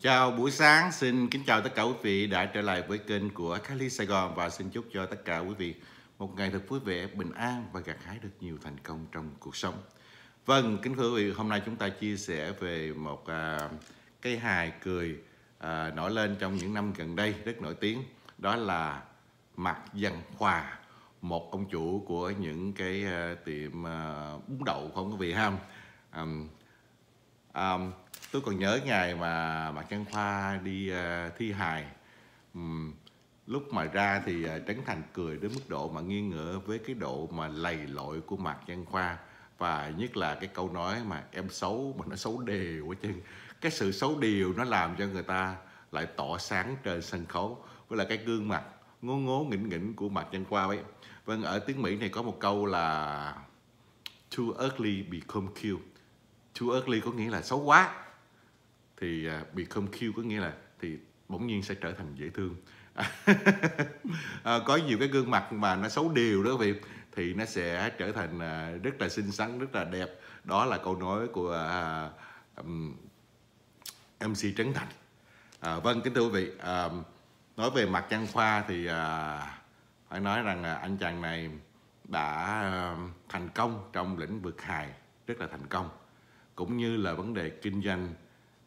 Chào buổi sáng, xin kính chào tất cả quý vị đã trở lại với kênh của Cali Sài Gòn và xin chúc cho tất cả quý vị một ngày thật vui vẻ, bình an và gặt hái được nhiều thành công trong cuộc sống. Vâng, kính thưa quý vị, hôm nay chúng ta chia sẻ về một à, cái hài cười à, nổi lên trong những năm gần đây rất nổi tiếng, đó là Mạc Văn Hòa, một ông chủ của những cái à, tiệm à, bún đậu không quý vị ha. Um, um, tôi còn nhớ ngày mà bà Trang Khoa đi uh, thi hài um, lúc mà ra thì uh, Trấn Thành cười đến mức độ mà nghi ngờ với cái độ mà lầy lội của Mạc Trang Khoa và nhất là cái câu nói mà em xấu mà nó xấu đều quá chứ cái sự xấu đều nó làm cho người ta lại tỏ sáng trên sân khấu với là cái gương mặt ngố ngố nghỉnh nghỉnh của Mạc Trang Khoa ấy vâng ở tiếng Mỹ này có một câu là too ugly become cute too ugly có nghĩa là xấu quá thì uh, become cute có nghĩa là thì bỗng nhiên sẽ trở thành dễ thương à, có nhiều cái gương mặt mà nó xấu điều đó quý vị thì nó sẽ trở thành uh, rất là xinh xắn rất là đẹp đó là câu nói của uh, à, um, MC Trấn Thành à, vâng kính thưa quý vị uh, nói về mặt trang khoa thì uh, phải nói rằng là anh chàng này đã thành công trong lĩnh vực hài rất là thành công cũng như là vấn đề kinh doanh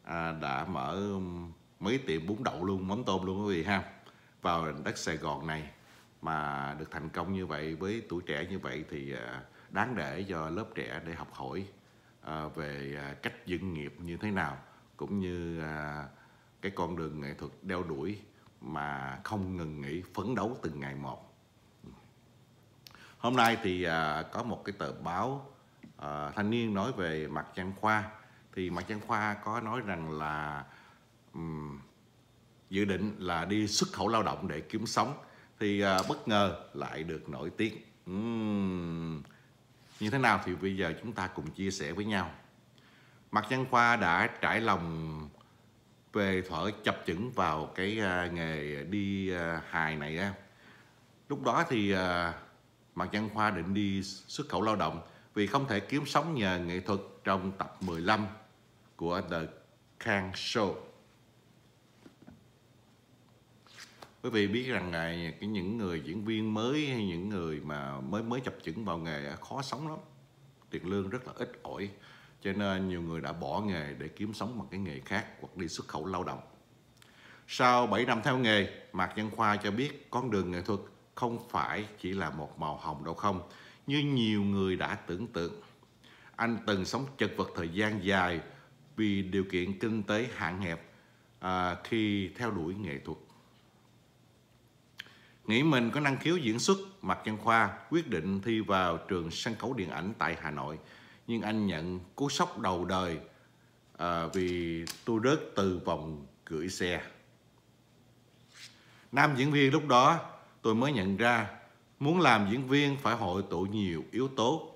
à, đã mở um, mấy tiệm bún đậu luôn mắm tôm luôn quý vị ha vào đất Sài Gòn này mà được thành công như vậy với tuổi trẻ như vậy thì à, đáng để cho lớp trẻ để học hỏi à, về à, cách dựng nghiệp như thế nào cũng như cái con đường nghệ thuật đeo đuổi mà không ngừng nghỉ phấn đấu từng ngày một hôm nay thì có một cái tờ báo thanh niên nói về mặt trang khoa thì mặt trăng Khoa có nói rằng là um, dự định là đi xuất khẩu lao động để kiếm sống thì uh, bất ngờ lại được nổi tiếng uhm, như thế nào thì bây giờ chúng ta cùng chia sẻ với nhau mặt trăng Khoa đã trải lòng về thở chập chững vào cái uh, nghề đi uh, hài này á lúc đó thì uh, Mạc Văn Khoa định đi xuất khẩu lao động vì không thể kiếm sống nhờ nghệ thuật trong tập 15 của The Kang Show. Quý vị biết rằng này, cái những người diễn viên mới hay những người mà mới mới chập chững vào nghề khó sống lắm. Tiền lương rất là ít ỏi. Cho nên nhiều người đã bỏ nghề để kiếm sống bằng cái nghề khác hoặc đi xuất khẩu lao động. Sau 7 năm theo nghề, Mạc Văn Khoa cho biết con đường nghệ thuật không phải chỉ là một màu hồng đâu không, như nhiều người đã tưởng tượng. Anh từng sống chật vật thời gian dài vì điều kiện kinh tế hạn hẹp à, khi theo đuổi nghệ thuật. Nghĩ mình có năng khiếu diễn xuất, Mạc Văn Khoa quyết định thi vào trường sân khấu điện ảnh tại Hà Nội. Nhưng anh nhận cú sốc đầu đời à, vì tôi rớt từ vòng gửi xe. Nam diễn viên lúc đó tôi mới nhận ra muốn làm diễn viên phải hội tụ nhiều yếu tố.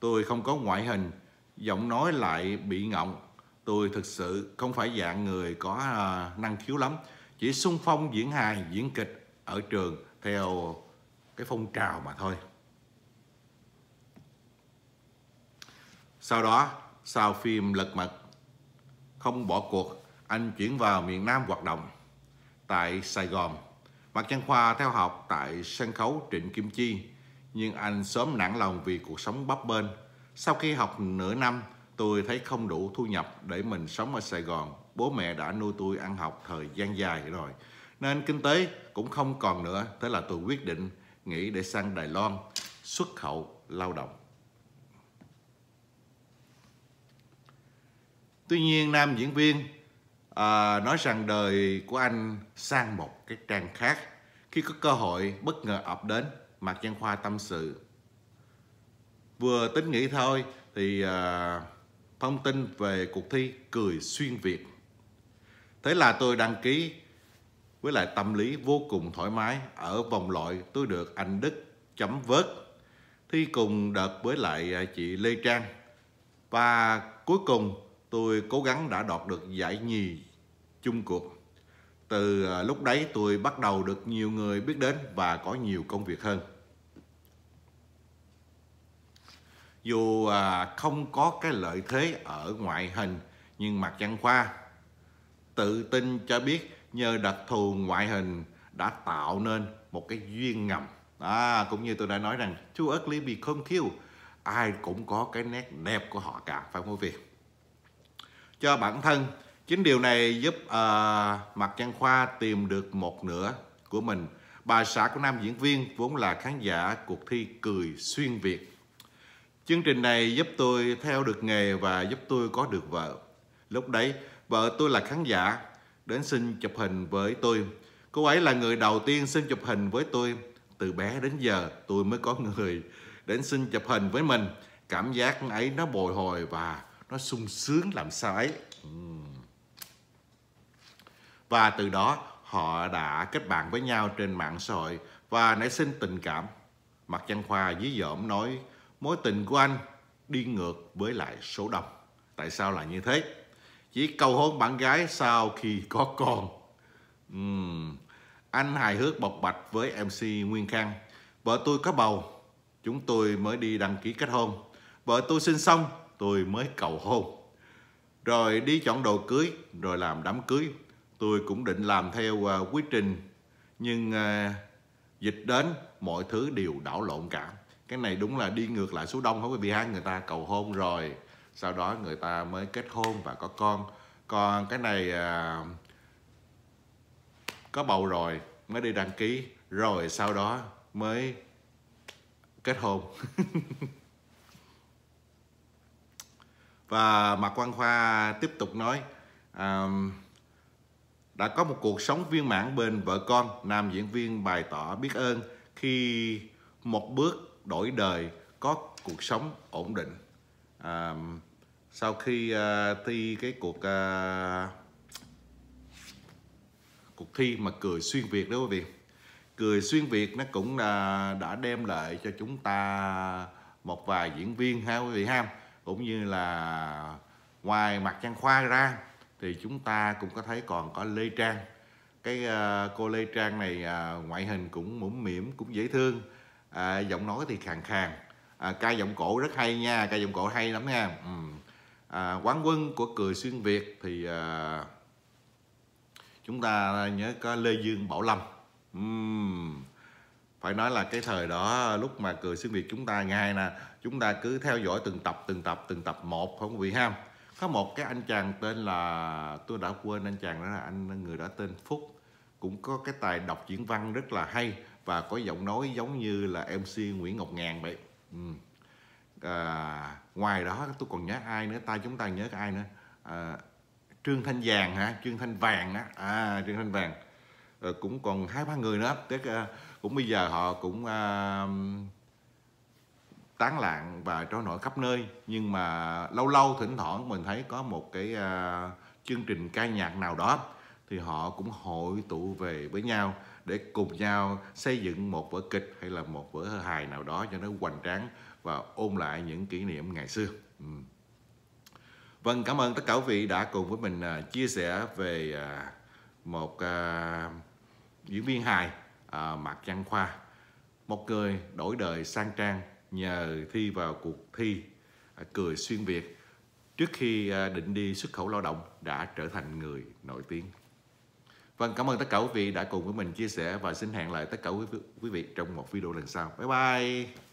Tôi không có ngoại hình, giọng nói lại bị ngọng tôi thực sự không phải dạng người có à, năng khiếu lắm chỉ xung phong diễn hài diễn kịch ở trường theo cái phong trào mà thôi sau đó sau phim lật mặt không bỏ cuộc anh chuyển vào miền Nam hoạt động tại Sài Gòn Mạc Văn Khoa theo học tại sân khấu Trịnh Kim Chi nhưng anh sớm nản lòng vì cuộc sống bấp bênh sau khi học nửa năm Tôi thấy không đủ thu nhập để mình sống ở Sài Gòn. Bố mẹ đã nuôi tôi ăn học thời gian dài rồi. Nên kinh tế cũng không còn nữa. Thế là tôi quyết định nghỉ để sang Đài Loan xuất khẩu lao động. Tuy nhiên nam diễn viên à, nói rằng đời của anh sang một cái trang khác khi có cơ hội bất ngờ ập đến Mạc Văn Khoa tâm sự. Vừa tính nghĩ thôi thì à, thông tin về cuộc thi Cười Xuyên Việt. Thế là tôi đăng ký với lại tâm lý vô cùng thoải mái. Ở vòng loại tôi được anh Đức chấm vớt thi cùng đợt với lại à, chị Lê Trang. Và cuối cùng tôi cố gắng đã đọt được giải nhì chung cuộc. Từ à, lúc đấy tôi bắt đầu được nhiều người biết đến và có nhiều công việc hơn. dù à, không có cái lợi thế ở ngoại hình nhưng mặt Văn Khoa tự tin cho biết nhờ đặc thù ngoại hình đã tạo nên một cái duyên ngầm à, cũng như tôi đã nói rằng too ugly không cute ai cũng có cái nét đẹp của họ cả phải không quý cho bản thân chính điều này giúp uh, à, Mạc Văn Khoa tìm được một nửa của mình bà xã của nam diễn viên vốn là khán giả cuộc thi cười xuyên việt Chương trình này giúp tôi theo được nghề và giúp tôi có được vợ. Lúc đấy, vợ tôi là khán giả, đến xin chụp hình với tôi. Cô ấy là người đầu tiên xin chụp hình với tôi. Từ bé đến giờ, tôi mới có người đến xin chụp hình với mình. Cảm giác ấy nó bồi hồi và nó sung sướng làm sao ấy. Và từ đó, họ đã kết bạn với nhau trên mạng xã hội và nảy sinh tình cảm. Mặt Trăng Khoa dí dỏm nói mối tình của anh đi ngược với lại số đông. Tại sao lại như thế? Chỉ cầu hôn bạn gái sau khi có con. Uhm. Anh hài hước bộc bạch với MC Nguyên Khang. Vợ tôi có bầu, chúng tôi mới đi đăng ký kết hôn. Vợ tôi sinh xong, tôi mới cầu hôn. Rồi đi chọn đồ cưới, rồi làm đám cưới. Tôi cũng định làm theo à, quy trình, nhưng à, dịch đến mọi thứ đều đảo lộn cả cái này đúng là đi ngược lại số đông không quý vị ha người ta cầu hôn rồi sau đó người ta mới kết hôn và có con còn cái này à, có bầu rồi mới đi đăng ký rồi sau đó mới kết hôn và mạc quang khoa tiếp tục nói à, đã có một cuộc sống viên mãn bên vợ con nam diễn viên bày tỏ biết ơn khi một bước đổi đời có cuộc sống ổn định à, sau khi à, thi cái cuộc à, cuộc thi mà cười xuyên việt đó quý vị cười xuyên việt nó cũng à, đã đem lại cho chúng ta một vài diễn viên ha quý vị ha cũng như là ngoài mặt trang khoa ra thì chúng ta cũng có thấy còn có lê trang cái uh, cô lê trang này uh, ngoại hình cũng mũm mỉm cũng dễ thương à, giọng nói thì khàn khàn à, ca giọng cổ rất hay nha ca giọng cổ hay lắm nha ừ. à, quán quân của cười xuyên việt thì à, chúng ta nhớ có lê dương bảo lâm uhm. phải nói là cái thời đó lúc mà cười xuyên việt chúng ta ngày nè chúng ta cứ theo dõi từng tập từng tập từng tập một không bị ham. có một cái anh chàng tên là tôi đã quên anh chàng đó là anh người đó tên phúc cũng có cái tài đọc diễn văn rất là hay và có giọng nói giống như là MC Nguyễn Ngọc Ngàn vậy ừ. à, ngoài đó tôi còn nhớ ai nữa ta chúng ta nhớ ai nữa à, Trương Thanh Vàng hả Trương Thanh Vàng á à, Trương Thanh Vàng à, cũng còn hai ba người nữa tức à, cũng bây giờ họ cũng à, tán lạng và trôi nổi khắp nơi nhưng mà lâu lâu thỉnh thoảng mình thấy có một cái à, chương trình ca nhạc nào đó thì họ cũng hội tụ về với nhau để cùng nhau xây dựng một vở kịch hay là một vở hài nào đó cho nó hoành tráng và ôn lại những kỷ niệm ngày xưa. Ừ. Vâng, cảm ơn tất cả quý vị đã cùng với mình à, chia sẻ về à, một à, diễn viên hài Mạc Văn Khoa, một người đổi đời sang trang nhờ thi vào cuộc thi Cười Xuyên Việt trước khi định đi xuất khẩu lao động đã trở thành người nổi tiếng. Vâng, cảm ơn tất cả quý vị đã cùng với mình chia sẻ và xin hẹn lại tất cả quý vị trong một video lần sau. Bye bye!